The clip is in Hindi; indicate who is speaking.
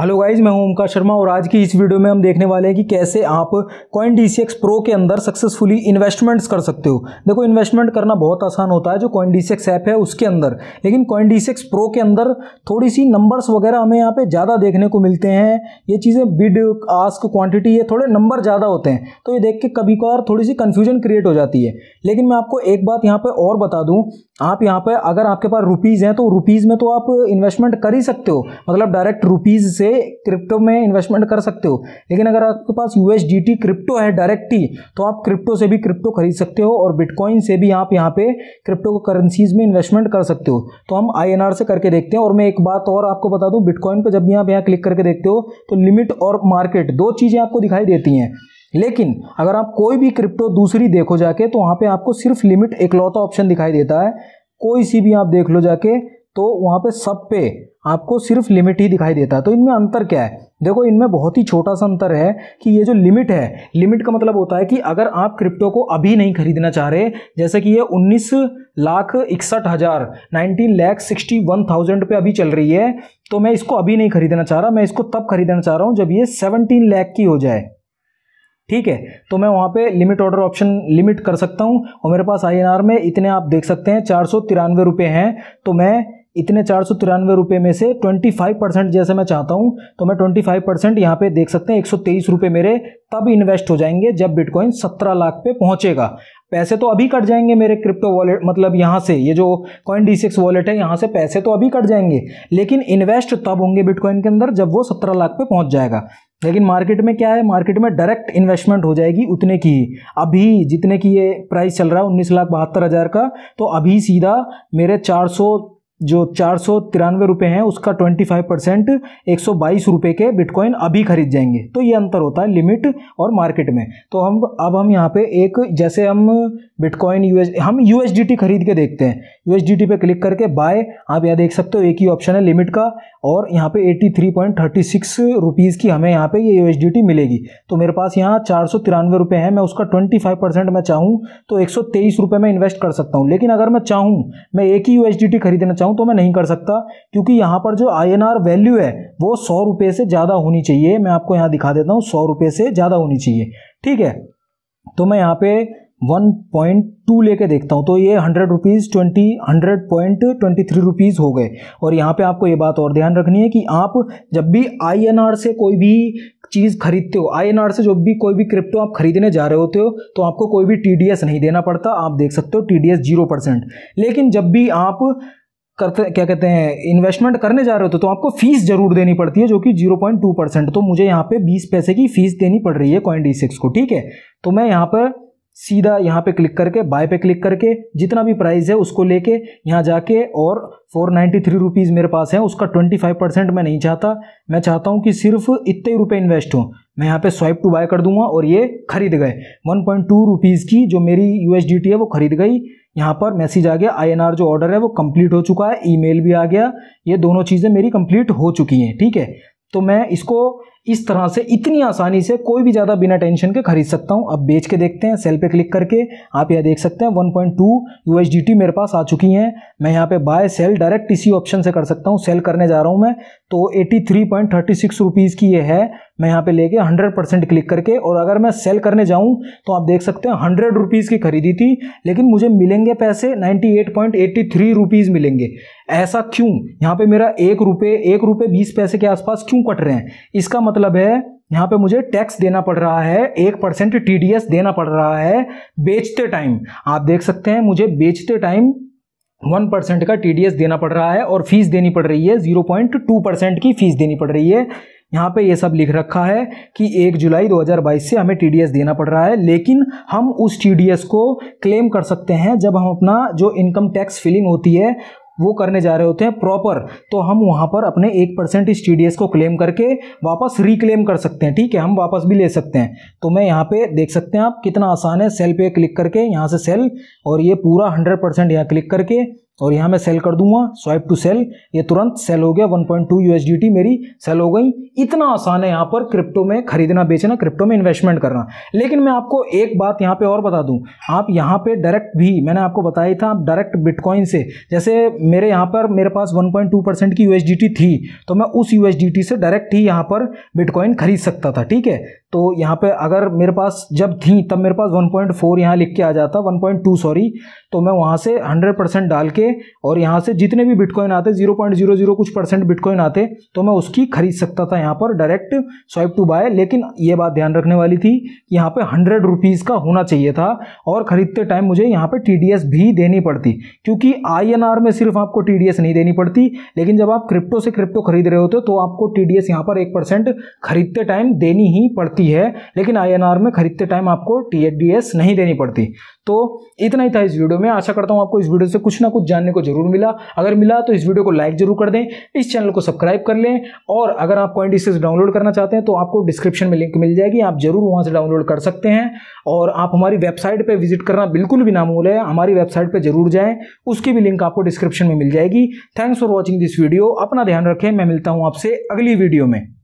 Speaker 1: हेलो गाइज मैं हूं ओमकार शर्मा और आज की इस वीडियो में हम देखने वाले हैं कि कैसे आप coin D C X pro के अंदर सक्सेसफुली इन्वेस्टमेंट्स कर सकते हो देखो इन्वेस्टमेंट करना बहुत आसान होता है जो कॉइन डी सी ऐप है उसके अंदर लेकिन कॉइन डी सी प्रो के अंदर थोड़ी सी नंबर्स वगैरह हमें यहाँ पे ज़्यादा देखने को मिलते हैं ये चीज़ें बिड आस्क क्वान्टिटी ये थोड़े नंबर ज़्यादा होते हैं तो ये देख के कभी कभार थोड़ी सी कन्फ्यूजन क्रिएट हो जाती है लेकिन मैं आपको एक बात यहाँ पे और बता दूँ आप यहाँ पे अगर आपके पास रुपीज़ हैं तो रुपीज़ में तो आप इन्वेस्टमेंट कर ही सकते हो मतलब डायरेक्ट रुपीज़ से क्रिप्टो में इन्वेस्टमेंट कर सकते हो लेकिन अगर आपके पास यू क्रिप्टो है डायरेक्ट ही तो आप क्रिप्टो से भी क्रिप्टो खरीद सकते हो और बिटकॉइन से भी आप यहाँ पे क्रिप्टो करेंसीज में इन्वेस्टमेंट कर सकते हो तो हम आई से करके देखते हैं और मैं एक बात और आपको बता दूँ बिटकॉइन पर जब भी आप यहाँ क्लिक करके देखते हो तो लिमिट और मार्केट दो चीज़ें आपको दिखाई देती हैं लेकिन अगर आप कोई भी क्रिप्टो दूसरी देखो जाके तो वहाँ पे आपको सिर्फ लिमिट इकलौता ऑप्शन दिखाई देता है कोई सी भी आप देख लो जाके तो वहाँ पे सब पे आपको सिर्फ लिमिट ही दिखाई देता है तो इनमें अंतर क्या है देखो इनमें बहुत ही छोटा सा अंतर है कि ये जो लिमिट है लिमिट का मतलब होता है कि अगर आप क्रिप्टो को अभी नहीं खरीदना चाह रहे जैसे कि ये उन्नीस लाख इकसठ हज़ार nineteen lakh sixty one thousand पर अभी चल रही है तो मैं इसको अभी नहीं खरीदना चाह रहा मैं इसको तब खरीदना चाह रहा हूँ जब ये सेवनटीन लैख की हो जाए ठीक है तो मैं वहाँ पे लिमिट ऑर्डर ऑप्शन लिमिट कर सकता हूँ और मेरे पास आई में इतने आप देख सकते हैं चार सौ तिरानवे रुपये हैं तो मैं इतने चार सौ तिरानवे रुपये में से ट्वेंटी फाइव परसेंट जैसे मैं चाहता हूँ तो मैं ट्वेंटी फाइव परसेंट यहाँ पे देख सकते हैं एक सौ तेईस रुपये मेरे तब इन्वेस्ट हो जाएंगे जब बिटकॉइन सत्रह लाख पे पहुँचेगा पैसे तो अभी कट जाएंगे मेरे क्रिप्टो वॉलेट मतलब यहाँ से ये जो कॉइन डी सिक्स वॉलेट है यहाँ से पैसे तो अभी कट जाएंगे लेकिन इन्वेस्ट तब होंगे बिटकॉइन के अंदर जब वो सत्रह लाख पे पहुँच जाएगा लेकिन मार्केट में क्या है मार्केट में डायरेक्ट इन्वेस्टमेंट हो जाएगी उतने की ही अभी जितने की ये प्राइस चल रहा है उन्नीस लाख बहत्तर हज़ार का तो अभी सीधा मेरे चार सौ जो चार सौ तिरानवे रुपये हैं उसका ट्वेंटी फाइव परसेंट एक सौ बाईस रुपये के बिटकॉइन अभी खरीद जाएंगे तो ये अंतर होता है लिमिट और मार्केट में तो हम अब हम यहाँ पे एक जैसे हम बिटकॉइन यू हम यू खरीद के देखते हैं यू पे क्लिक करके बाय आप यहाँ देख सकते हो एक ही ऑप्शन है लिमिट का और यहाँ पे eighty three point thirty six rupees की हमें यहाँ पे ये यू मिलेगी तो मेरे पास यहाँ चार सौ तिरानवे रुपये हैं मैं उसका ट्वेंटी फाइव परसेंट मैं चाहूँ तो एक सौ तेईस रुपये मैं इन्वेस्ट कर सकता हूँ लेकिन अगर मैं चाहूँ मैं एक ही यू खरीदना चाहूँ चाहूँ तो मैं नहीं कर सकता क्योंकि यहाँ पर जो आई वैल्यू है वो सौ रुपये से ज़्यादा होनी चाहिए मैं आपको यहाँ दिखा देता हूँ सौ रुपये से ज़्यादा होनी चाहिए ठीक है तो मैं यहाँ पे 1.2 लेके देखता हूँ तो ये hundred rupees twenty hundred point twenty हो गए और यहाँ पे आपको ये बात और ध्यान रखनी है कि आप जब भी आई से कोई भी चीज़ खरीदते हो आई से जब भी कोई भी क्रिप्टो आप खरीदने जा रहे होते हो तो आपको कोई भी टी नहीं देना पड़ता आप देख सकते हो टी डी जीरो लेकिन जब भी आप करते क्या कहते हैं इन्वेस्टमेंट करने जा रहे हो तो, तो आपको फीस जरूर देनी पड़ती है जो कि 0.2 परसेंट तो मुझे यहाँ पे 20 पैसे की फीस देनी पड़ रही है कॉइन डी सिक्स को ठीक है तो मैं यहाँ पर सीधा यहाँ पे क्लिक करके बाय पे क्लिक करके जितना भी प्राइस है उसको लेके यहाँ जाके और फोर नाइन्टी थ्री रुपीज़ मेरे पास है उसका ट्वेंटी फाइव परसेंट मैं नहीं चाहता मैं चाहता हूँ कि सिर्फ इतने रुपए रुपये इन्वेस्ट हों मैं यहाँ पे स्वाइप टू बाय कर दूंगा और ये खरीद गए वन पॉइंट टू रुपीज़ की जो मेरी यू है वो खरीद गई यहाँ पर मैसेज आ गया आर जो ऑर्डर है वो कम्प्लीट हो चुका है मेल भी आ गया ये दोनों चीज़ें मेरी कम्प्लीट हो चुकी हैं ठीक है तो मैं इसको इस तरह से इतनी आसानी से कोई भी ज़्यादा बिना टेंशन के खरीद सकता हूँ अब बेच के देखते हैं सेल पे क्लिक करके आप यह देख सकते हैं 1.2 पॉइंट मेरे पास आ चुकी हैं मैं यहाँ पे बाय सेल डायरेक्ट इसी ऑप्शन से कर सकता हूँ सेल करने जा रहा हूँ मैं तो 83.36 three point thirty six rupees की ये है मैं यहाँ पे लेके हंड्रेड परसेंट क्लिक करके और अगर मैं सेल करने जाऊँ तो आप देख सकते हैं हंड्रेड रुपीज़ की खरीदी थी लेकिन मुझे मिलेंगे पैसे ninety eight point eighty three rupees मिलेंगे ऐसा क्यों यहाँ पे मेरा एक रुपये एक रुपये बीस पैसे के आसपास क्यों कट रहे हैं इसका मतलब मतलब है यहाँ पे मुझे टैक्स देना पड़ रहा है एक परसेंट टी देना पड़ रहा है बेचते टाइम आप देख सकते हैं मुझे बेचते टाइम वन परसेंट का टी देना पड़ रहा है और फीस देनी पड़ रही है जीरो पॉइंट टू परसेंट की फीस देनी पड़ रही है यहाँ पे ये सब लिख रखा है कि एक जुलाई 2022 से हमें टी देना पड़ रहा है लेकिन हम उस टी को क्लेम कर सकते हैं जब हम अपना जो इनकम टैक्स फिलिंग होती है वो करने जा रहे होते हैं प्रॉपर तो हम वहाँ पर अपने एक परसेंट इस टी को क्लेम करके वापस रिक्लेम कर सकते हैं ठीक है हम वापस भी ले सकते हैं तो मैं यहाँ पे देख सकते हैं आप कितना आसान है सेल पे क्लिक करके यहाँ से सेल और ये पूरा हंड्रेड परसेंट यहाँ क्लिक करके और यहाँ मैं सेल कर दूंगा स्वाइप टू सेल ये तुरंत सेल हो गया 1.2 पॉइंट यूएसडीटी मेरी सेल हो गई इतना आसान है यहाँ पर क्रिप्टो में खरीदना बेचना क्रिप्टो में इन्वेस्टमेंट करना लेकिन मैं आपको एक बात यहाँ पे और बता दूँ आप यहाँ पे डायरेक्ट भी मैंने आपको बताया था आप डायरेक्ट बिटकॉइन से जैसे मेरे यहाँ पर मेरे पास वन की यू थी तो मैं उस यू से डायरेक्ट ही यहाँ पर बिटकॉइन खरीद सकता था ठीक है तो यहाँ पर अगर मेरे पास जब थी तब मेरे पास वन पॉइंट यहाँ लिख के आ जाता वन सॉरी तो मैं वहाँ से हंड्रेड परसेंट डाल के और यहाँ से जितने भी बिटकॉइन आते जीरो पॉइंट जीरो जीरो कुछ परसेंट बिटकॉइन आते तो मैं उसकी खरीद सकता था यहाँ पर डायरेक्ट स्वाइप टू बाय लेकिन ये बात ध्यान रखने वाली थी कि यहाँ पर हंड्रेड रुपीज़ का होना चाहिए था और ख़रीदते टाइम मुझे यहाँ पर टी भी देनी पड़ती क्योंकि आई में सिर्फ आपको टी नहीं देनी पड़ती लेकिन जब आप क्रिप्टो से क्रिप्टो खरीद रहे होते तो आपको टी डी यहाँ पर एक खरीदते टाइम देनी ही पड़ती है लेकिन आई में खरीदते टाइम आपको टी नहीं देनी पड़ती तो इतना ही था इस वीडियो में आशा करता हूँ आपको इस वीडियो से कुछ ना कुछ जानने को जरूर मिला अगर मिला तो इस वीडियो को लाइक जरूर कर दें इस चैनल को सब्सक्राइब कर लें और अगर आप कॉइन डिस्क डाउनलोड करना चाहते हैं तो आपको डिस्क्रिप्शन में लिंक मिल जाएगी आप जरूर वहाँ से डाउनलोड कर सकते हैं और आप हमारी वेबसाइट पर विजिट करना बिल्कुल भी ना है हमारी वेबसाइट पर जरूर जाएँ उसकी भी लिंक आपको डिस्क्रिप्शन में मिल जाएगी thanks for watching this video अपना ध्यान रखें मैं मिलता हूँ आपसे अगली वीडियो में